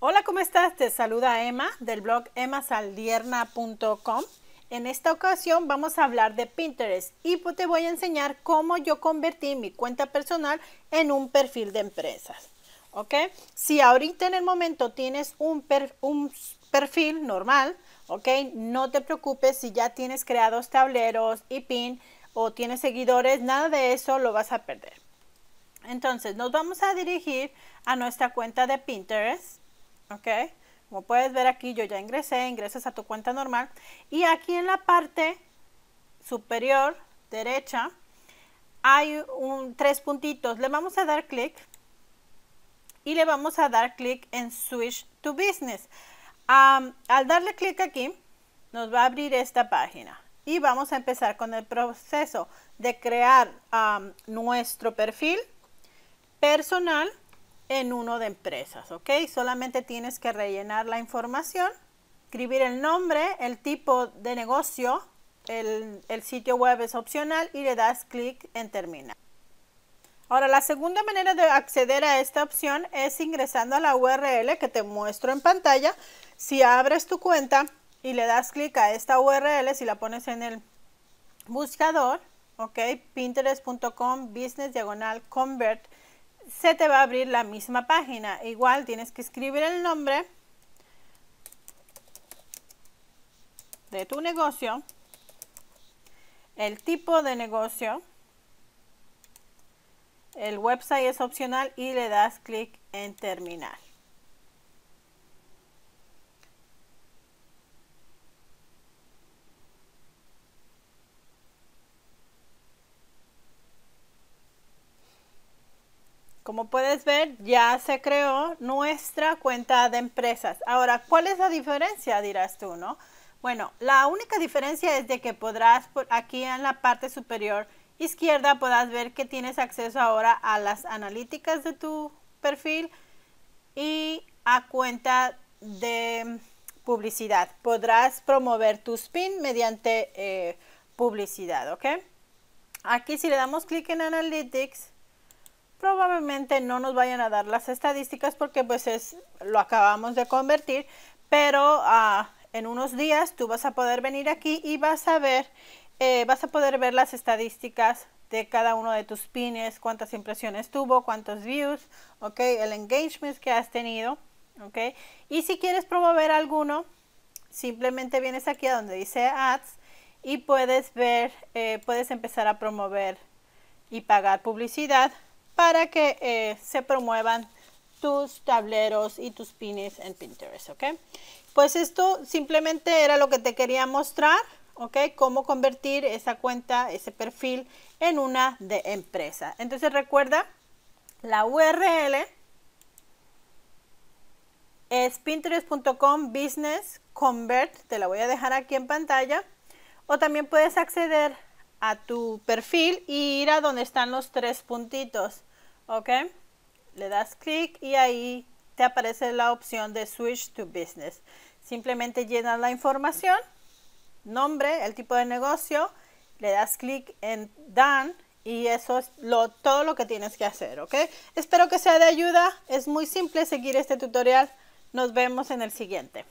Hola, ¿cómo estás? Te saluda Emma del blog emmasaldierna.com. En esta ocasión vamos a hablar de Pinterest y pues te voy a enseñar cómo yo convertí mi cuenta personal en un perfil de empresas. ¿Ok? Si ahorita en el momento tienes un, un perfil normal, ¿ok? No te preocupes si ya tienes creados tableros y pin o tienes seguidores, nada de eso lo vas a perder. Entonces nos vamos a dirigir a nuestra cuenta de Pinterest ¿ok? Como puedes ver aquí, yo ya ingresé, ingresas a tu cuenta normal. Y aquí en la parte superior derecha hay tres puntitos. Le vamos a dar clic y le vamos a dar clic en Switch to Business. al darle clic aquí, nos va a abrir esta página. Y vamos a empezar con el proceso de crear nuestro perfil personal en uno de empresas, ¿ok? Solamente tienes que rellenar la información, escribir el nombre, el tipo de negocio, el, sitio web es opcional y le das clic en terminar. Ahora, la segunda manera de acceder a esta opción es ingresando a la URL que te muestro en pantalla. Si abres tu cuenta y le das clic a esta URL, si la pones en el buscador, ok, pinterest.com business diagonal convert se te va a abrir la misma página. Igual tienes que escribir el nombre de tu negocio, el tipo de negocio, el website es opcional y le das clic en terminar. Como puedes ver, ya se creó nuestra cuenta de empresas. Ahora, ¿cuál es la diferencia? Dirás tú, ¿no? Bueno, la única diferencia es de que podrás, aquí en la parte superior izquierda, podrás ver que tienes acceso ahora a las analíticas de tu perfil y a cuenta de publicidad. Podrás promover tu spin mediante eh, publicidad, ¿ok? Aquí si le damos clic en Analytics, probablemente no nos vayan a dar las estadísticas porque pues es lo acabamos de convertir, pero ah, en unos días tú vas a poder venir aquí y vas a ver, eh, vas a poder ver las estadísticas de cada uno de tus pines, cuántas impresiones tuvo, cuántos views, ok, el engagement que has tenido, ok, y si quieres promover alguno, simplemente vienes aquí a donde dice ads y puedes ver, eh, puedes empezar a promover y pagar publicidad para que eh, se promuevan tus tableros y tus pines en Pinterest, ¿ok? Pues esto simplemente era lo que te quería mostrar, ¿ok? Cómo convertir esa cuenta, ese perfil en una de empresa. Entonces recuerda, la URL es pinterest.com business convert, te la voy a dejar aquí en pantalla, o también puedes acceder a tu perfil e ir a donde están los tres puntitos ¿ok? Le das clic y ahí te aparece la opción de Switch to Business. Simplemente llenas la información, nombre, el tipo de negocio, le das clic en Done y eso es todo lo que tienes que hacer, ¿ok? Espero que sea de ayuda, es muy simple seguir este tutorial. Nos vemos en el siguiente.